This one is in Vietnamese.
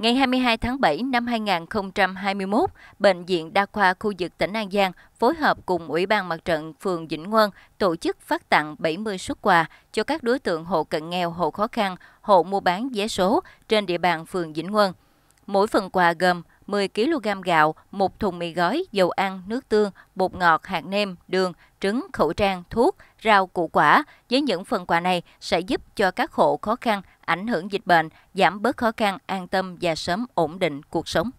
Ngày 22 tháng 7 năm 2021, Bệnh viện Đa khoa khu vực tỉnh An Giang phối hợp cùng Ủy ban Mặt trận phường Vĩnh Quân tổ chức phát tặng 70 suất quà cho các đối tượng hộ cận nghèo, hộ khó khăn, hộ mua bán vé số trên địa bàn phường Vĩnh Quân. Mỗi phần quà gồm 10 kg gạo, một thùng mì gói, dầu ăn, nước tương, bột ngọt, hạt nêm, đường, trứng, khẩu trang, thuốc, rau, củ quả. Với những phần quà này sẽ giúp cho các hộ khó khăn, ảnh hưởng dịch bệnh, giảm bớt khó khăn, an tâm và sớm ổn định cuộc sống.